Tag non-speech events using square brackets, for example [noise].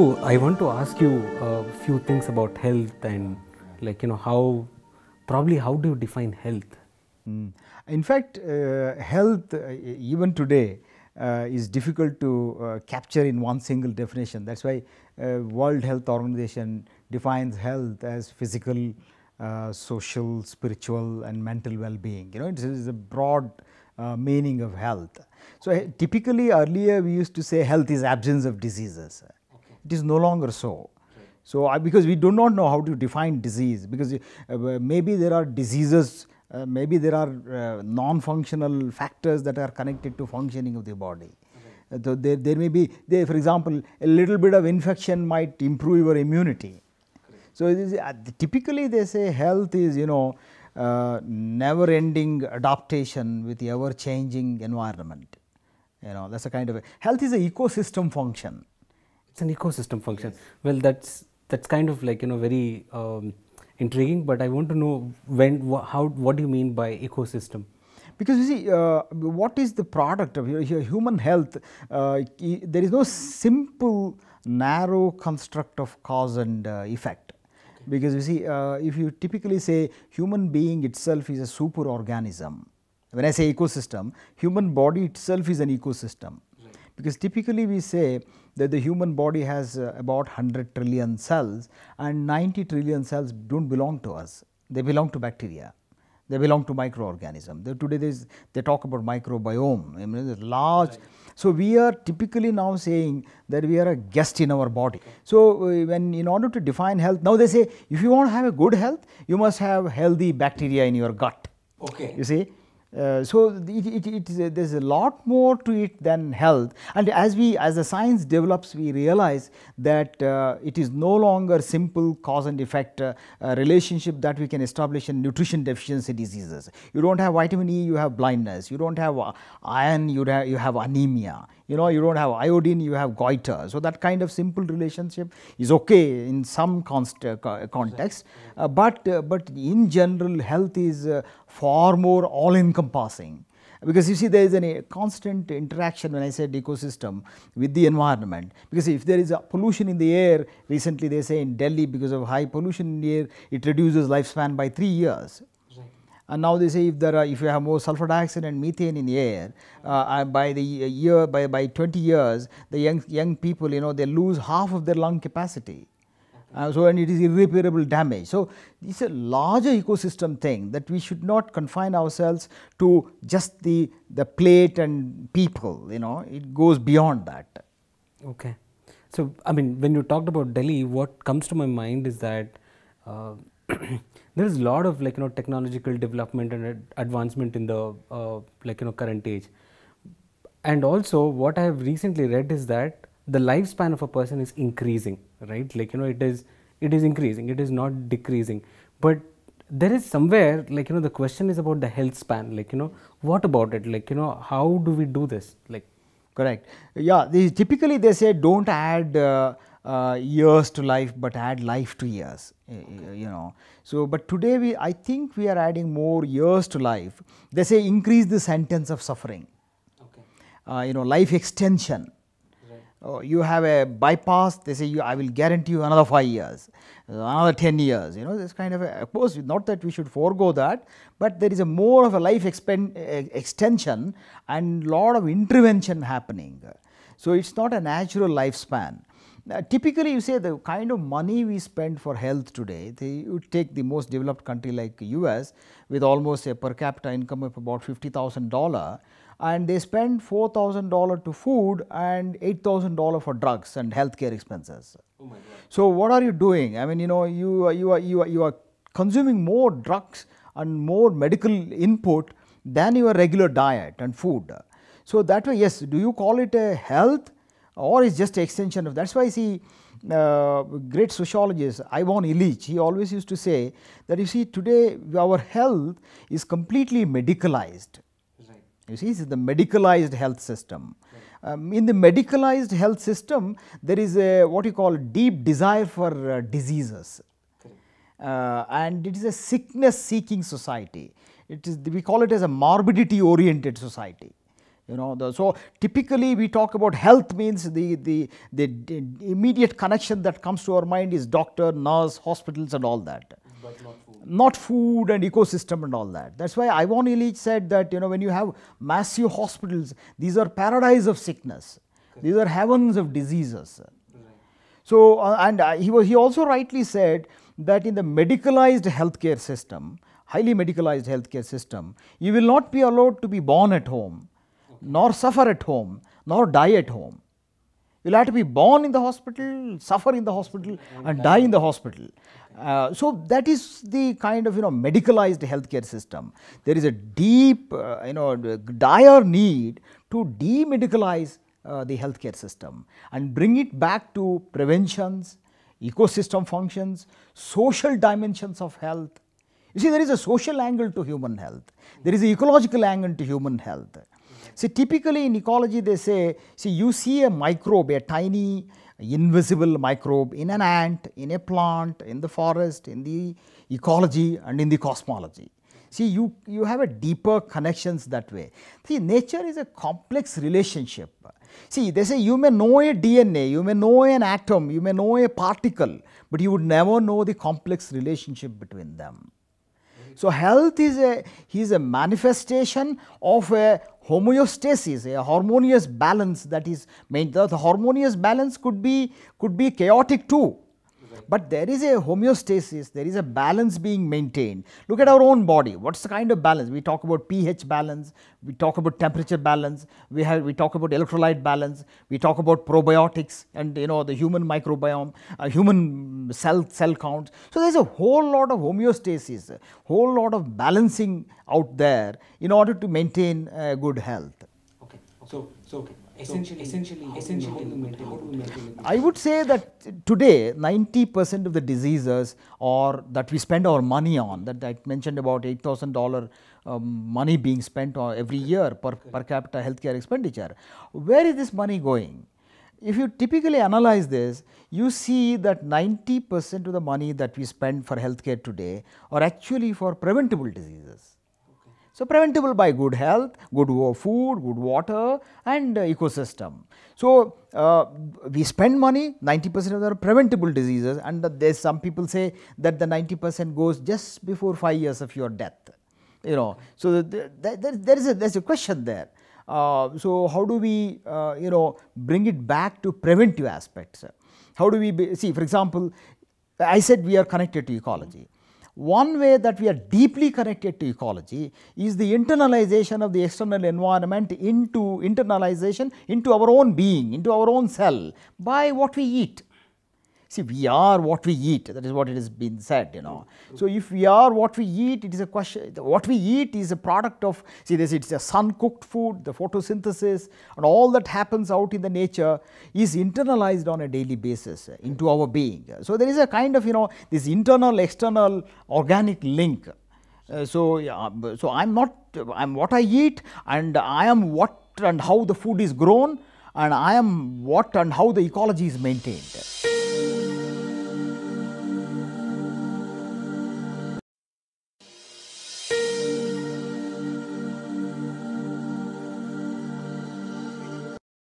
I want to ask you a few things about health and like you know how probably how do you define health? Hmm. In fact, uh, health uh, even today uh, is difficult to uh, capture in one single definition. That's why uh, World Health Organization defines health as physical, uh, social, spiritual and mental well-being. You know, it is a broad meaning of health. So, typically earlier we used to say health is absence of diseases it is no longer so. So, I, because we do not know how to define disease, because uh, uh, maybe there are diseases, uh, maybe there are uh, non-functional factors that are connected to functioning of the body. Okay. So, uh, there, there may be, there, for example, a little bit of infection might improve your immunity. Okay. So, uh, typically they say health is, you know, never ending adaptation with the ever changing environment. You know, that is a kind of a, health is an ecosystem function. It's an ecosystem function. Yes. Well, that's that's kind of like you know very um, intriguing, but I want to know when, wh how, what do you mean by ecosystem? because you see uh, what is the product of your, your human health uh, there is no simple narrow construct of cause and uh, effect because you see uh, if you typically say human being itself is a super organism when i say ecosystem human body itself is an ecosystem because typically we say that the human body has uh, about 100 trillion cells and 90 trillion cells do not belong to us, they belong to bacteria. They belong to microorganism. They, today they talk about microbiome, I mean, large. Right. So, we are typically now saying that we are a guest in our body. So, uh, when in order to define health, now they say if you want to have a good health, you must have healthy bacteria in your gut. Okay. You see, uh, so, it, it, it is a, there is a lot more to it than health and as we as the science develops we realize that uh, it is no longer simple cause and effect uh, uh relationship that we can establish in nutrition deficiency diseases. You do not have vitamin E you have blindness, you do not have uh, iron you have, you have anemia, you know you do not have iodine, you have goiter. So, that kind of simple relationship is okay in some uh, context, uh, but, uh, but in general health is uh, far more all encompassing because you see there is a constant interaction when I said ecosystem with the environment because if there is a pollution in the air recently they say in Delhi because of high pollution in the air it reduces lifespan by 3 years and now they say if there are, if you have more sulfur dioxide and methane in the air, uh, uh by the year, by, by 20 years, the young, young people, you know, they lose half of their lung capacity. Uh, so, and it is irreparable damage. So, it is a larger ecosystem thing that we should not confine ourselves to just the, the plate and people, you know, it goes beyond that. Okay. So, I mean, when you talked about Delhi, what comes to my mind is that uh, [clears throat] there is a lot of like you know technological development and advancement in the uh, like you know current age and also what i have recently read is that the lifespan of a person is increasing right like you know it is it is increasing it is not decreasing but there is somewhere like you know the question is about the health span like you know what about it like you know how do we do this like correct yeah they, typically they say don't add uh, uh, years to life, but add life to years, okay. you know. So, but today we, I think we are adding more years to life. They say increase the sentence of suffering, okay. uh, you know, life extension. Right. Oh, you have a bypass, they say you, I will guarantee you another 5 years, another 10 years, you know, this kind of a, of course, not that we should forego that, but there is a more of a life expend, extension and lot of intervention happening. So, it is not a natural lifespan. Now, uh, typically, you say the kind of money we spend for health today, you take the most developed country like US with almost a per capita income of about $50,000 and they spend $4,000 to food and $8,000 for drugs and healthcare expenses. Oh so, what are you doing? I mean, you know, you, are, you, are, you, are, you are consuming more drugs and more medical input than your regular diet and food. So, that way, yes, do you call it a health? or is just an extension of that is why see uh, great sociologist Ivan Illich he always used to say that you see today our health is completely medicalized right. you see this is the medicalized health system. Right. Um, in the medicalized health system there is a what you call deep desire for uh, diseases uh, and it is a sickness seeking society it is we call it as a morbidity oriented society you know the, so typically we talk about health means the, the, the immediate connection that comes to our mind is doctor nurse hospitals and all that but not food. not food and ecosystem and all that that's why ivan illich said that you know when you have massive hospitals these are paradise of sickness okay. these are heavens of diseases right. so uh, and uh, he was he also rightly said that in the medicalized healthcare system highly medicalized healthcare system you will not be allowed to be born at home nor suffer at home, nor die at home. You'll have to be born in the hospital, suffer in the hospital, and die in the hospital. Uh, so that is the kind of you know medicalized healthcare system. There is a deep, uh, you know, dire need to demedicalize uh, the healthcare system and bring it back to preventions, ecosystem functions, social dimensions of health. You see, there is a social angle to human health. There is an ecological angle to human health. See typically in ecology they say, see you see a microbe, a tiny invisible microbe in an ant, in a plant, in the forest, in the ecology and in the cosmology. See you, you have a deeper connections that way. See nature is a complex relationship. See they say you may know a DNA, you may know an atom, you may know a particle, but you would never know the complex relationship between them. So, health is a, is a manifestation of a homeostasis, a harmonious balance that is maintained. The harmonious balance could be, could be chaotic too. But there is a homeostasis, there is a balance being maintained. Look at our own body. What's the kind of balance? We talk about pH balance, we talk about temperature balance, we have we talk about electrolyte balance, we talk about probiotics and you know the human microbiome, uh, human cell cell count. So there's a whole lot of homeostasis, a whole lot of balancing out there in order to maintain uh, good health. Okay. okay. So so okay essentially, essentially, essentially, I would say that today 90% of the diseases or that we spend our money on, that I mentioned about $8,000 um, money being spent every year per, per capita healthcare expenditure, where is this money going? If you typically analyze this, you see that 90% of the money that we spend for healthcare today are actually for preventable diseases. So, preventable by good health, good food, good water and uh, ecosystem. So, uh, we spend money 90 percent of the preventable diseases and there's some people say that the 90 percent goes just before 5 years of your death, you know. So, there is a, there is a question there. Uh, so, how do we uh, you know bring it back to preventive aspects? How do we be, see for example, I said we are connected to ecology. One way that we are deeply connected to ecology is the internalization of the external environment into internalization into our own being, into our own cell by what we eat. See, we are what we eat. That is what it has been said, you know. So, if we are what we eat, it is a question. What we eat is a product of, see, this it's the sun cooked food, the photosynthesis, and all that happens out in the nature is internalized on a daily basis into our being. So, there is a kind of, you know, this internal external organic link. Uh, so, yeah, so I am not, I am what I eat, and I am what and how the food is grown, and I am what and how the ecology is maintained.